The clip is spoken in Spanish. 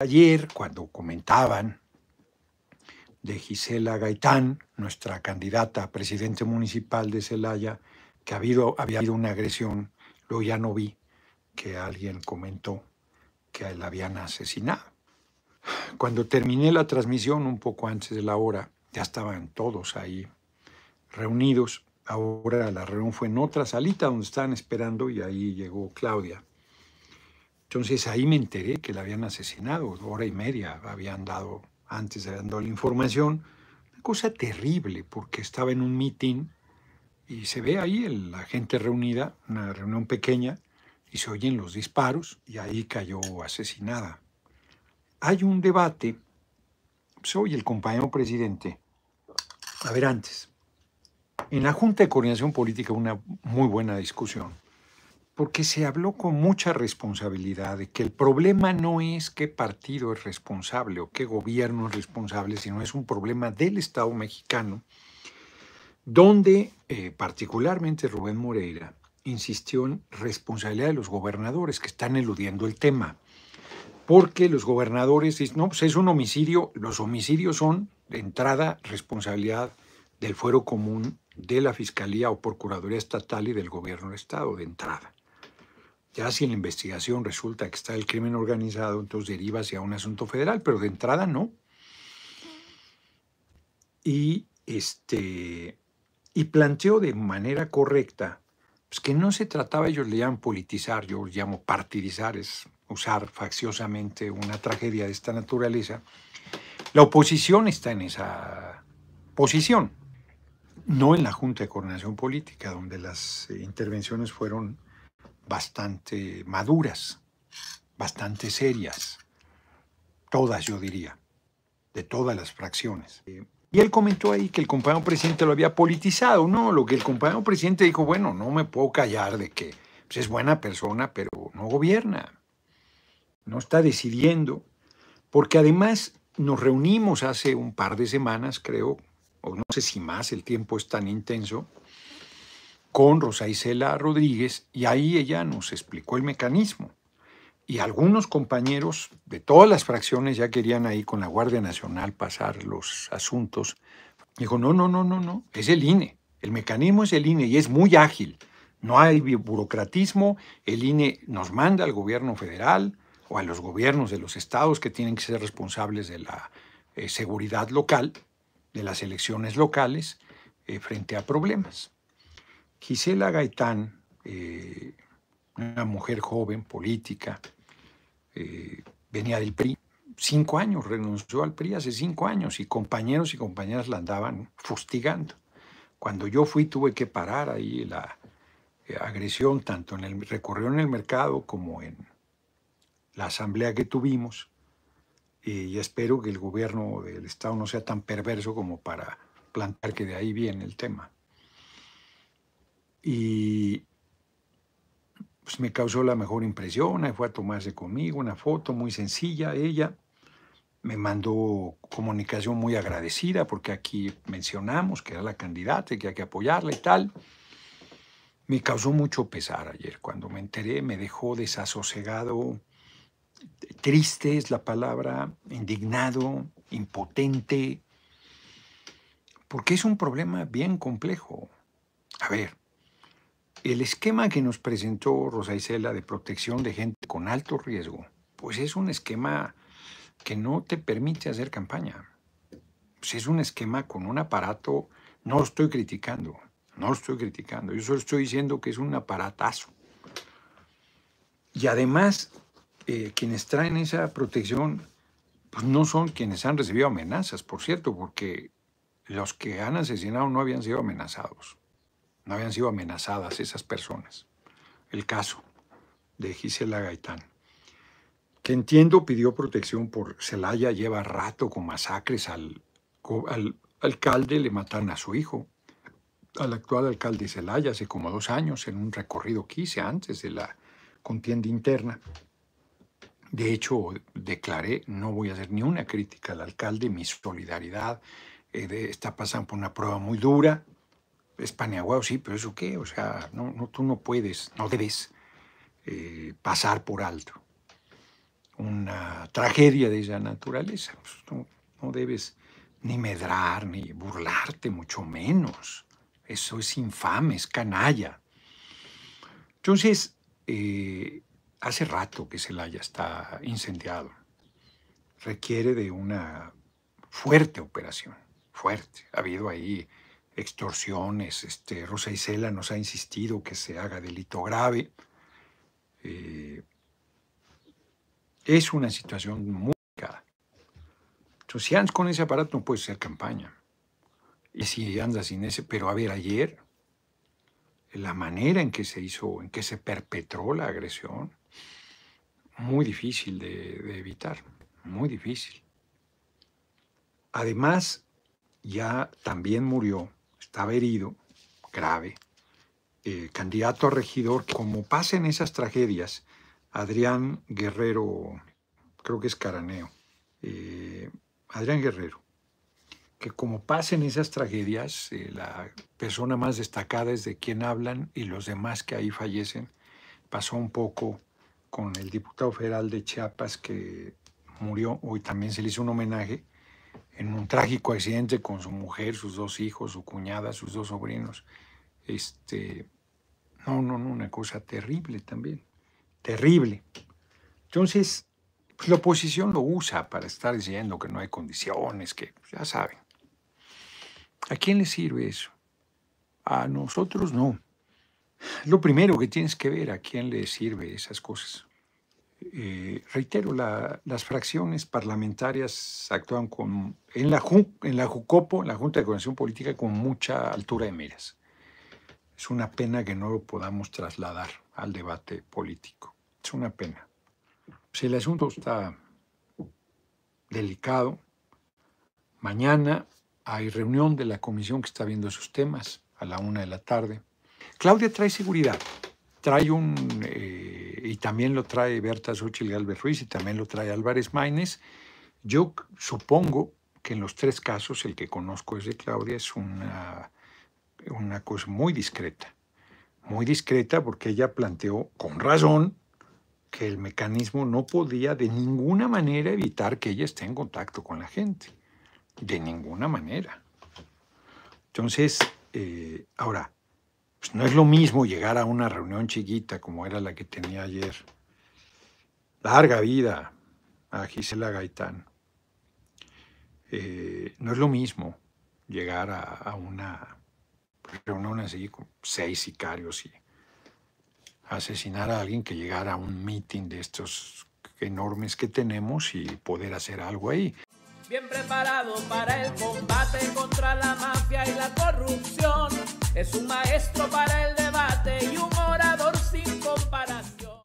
Ayer, cuando comentaban de Gisela Gaitán, nuestra candidata a presidente municipal de Celaya, que había habido una agresión, luego ya no vi que alguien comentó que la habían asesinado. Cuando terminé la transmisión, un poco antes de la hora, ya estaban todos ahí reunidos. Ahora la reunión fue en otra salita donde estaban esperando y ahí llegó Claudia. Entonces ahí me enteré que la habían asesinado, hora y media habían dado, antes habían dado la información. Una cosa terrible, porque estaba en un meeting y se ve ahí la gente reunida, una reunión pequeña, y se oyen los disparos y ahí cayó asesinada. Hay un debate, soy el compañero presidente, a ver antes, en la Junta de Coordinación Política una muy buena discusión porque se habló con mucha responsabilidad de que el problema no es qué partido es responsable o qué gobierno es responsable, sino es un problema del Estado mexicano, donde eh, particularmente Rubén Moreira insistió en responsabilidad de los gobernadores que están eludiendo el tema, porque los gobernadores dicen, no, pues es un homicidio, los homicidios son de entrada responsabilidad del fuero común de la Fiscalía o Procuraduría Estatal y del Gobierno del Estado de entrada si en la investigación resulta que está el crimen organizado, entonces deriva hacia un asunto federal, pero de entrada no. Y, este, y planteó de manera correcta pues que no se trataba, ellos le llaman politizar, yo le llamo partidizar, es usar facciosamente una tragedia de esta naturaleza. La oposición está en esa posición, no en la Junta de Coordinación Política, donde las eh, intervenciones fueron bastante maduras, bastante serias, todas yo diría, de todas las fracciones. Y él comentó ahí que el compañero presidente lo había politizado, no, lo que el compañero presidente dijo, bueno, no me puedo callar de que pues, es buena persona, pero no gobierna, no está decidiendo, porque además nos reunimos hace un par de semanas, creo, o no sé si más, el tiempo es tan intenso, con Rosa Isela Rodríguez y ahí ella nos explicó el mecanismo. Y algunos compañeros de todas las fracciones ya querían ahí con la Guardia Nacional pasar los asuntos. Dijo, no, no, no, no, no, es el INE. El mecanismo es el INE y es muy ágil. No hay burocratismo, el INE nos manda al gobierno federal o a los gobiernos de los estados que tienen que ser responsables de la eh, seguridad local, de las elecciones locales, eh, frente a problemas. Gisela Gaitán, eh, una mujer joven, política, eh, venía del PRI, cinco años, renunció al PRI hace cinco años y compañeros y compañeras la andaban fustigando. Cuando yo fui tuve que parar ahí la eh, agresión, tanto en el recorrido en el mercado como en la asamblea que tuvimos. Y espero que el gobierno del Estado no sea tan perverso como para plantear que de ahí viene el tema y pues me causó la mejor impresión, ahí fue a tomarse conmigo una foto muy sencilla, ella me mandó comunicación muy agradecida porque aquí mencionamos que era la candidata y que hay que apoyarla y tal. Me causó mucho pesar ayer cuando me enteré, me dejó desasosegado, triste es la palabra, indignado, impotente, porque es un problema bien complejo. A ver, el esquema que nos presentó Rosa Isela de protección de gente con alto riesgo, pues es un esquema que no te permite hacer campaña. Pues es un esquema con un aparato, no lo estoy criticando, no lo estoy criticando, yo solo estoy diciendo que es un aparatazo. Y además, eh, quienes traen esa protección, pues no son quienes han recibido amenazas, por cierto, porque los que han asesinado no habían sido amenazados no habían sido amenazadas esas personas. El caso de Gisela Gaitán, que entiendo pidió protección por Celaya, lleva rato con masacres al, al alcalde, le matan a su hijo, al actual alcalde Celaya hace como dos años en un recorrido que hice antes de la contienda interna. De hecho, declaré, no voy a hacer ni una crítica al alcalde, mi solidaridad, eh, está pasando por una prueba muy dura, es sí, pero ¿eso qué? O sea, no, tú no puedes, no debes eh, pasar por alto una tragedia de esa naturaleza. Pues, no, debes ni medrar, ni burlarte, mucho menos. Eso es infame, es canalla. Entonces, eh, hace rato que Celaya está incendiado. Requiere de una fuerte operación, fuerte. Ha habido ahí extorsiones. Este, Rosa Isela nos ha insistido que se haga delito grave. Eh, es una situación muy complicada. Entonces, si andas con ese aparato, no puedes hacer campaña. Y si andas sin ese, pero a ver, ayer, la manera en que se hizo, en que se perpetró la agresión, muy difícil de evitar, muy difícil. Además, ya también murió haber herido, grave, eh, candidato a regidor. Como pasen esas tragedias, Adrián Guerrero, creo que es Caraneo, eh, Adrián Guerrero, que como pasen esas tragedias, eh, la persona más destacada es de quien hablan y los demás que ahí fallecen. Pasó un poco con el diputado federal de Chiapas que murió, hoy también se le hizo un homenaje, en un trágico accidente con su mujer, sus dos hijos, su cuñada, sus dos sobrinos. Este, no, no, no, una cosa terrible también, terrible. Entonces, pues, la oposición lo usa para estar diciendo que no hay condiciones, que ya saben. ¿A quién le sirve eso? A nosotros no. Lo primero que tienes que ver a quién le sirve esas cosas. Eh, reitero, las fracciones parlamentarias actúan con, en, la, en la JUCOPO, en la Junta de Coordinación Política, con mucha altura de miras. Es una pena que no lo podamos trasladar al debate político. Es una pena. si pues el asunto está delicado. Mañana hay reunión de la comisión que está viendo esos temas a la una de la tarde. Claudia trae seguridad, trae un... Eh, y también lo trae Berta y Albert Ruiz y también lo trae Álvarez Maínez. Yo supongo que en los tres casos el que conozco es de Claudia, es una, una cosa muy discreta. Muy discreta porque ella planteó con razón que el mecanismo no podía de ninguna manera evitar que ella esté en contacto con la gente. De ninguna manera. Entonces, eh, ahora, pues no es lo mismo llegar a una reunión chiquita como era la que tenía ayer. Larga vida a Gisela Gaitán. Eh, no es lo mismo llegar a, una reunión así con seis sicarios y asesinar a alguien que llegar a un meeting de estos enormes que tenemos y poder hacer algo ahí. Bien preparado para el combate contra la mafia y la corrupción es un maestro para el debate y un orador sin comparación.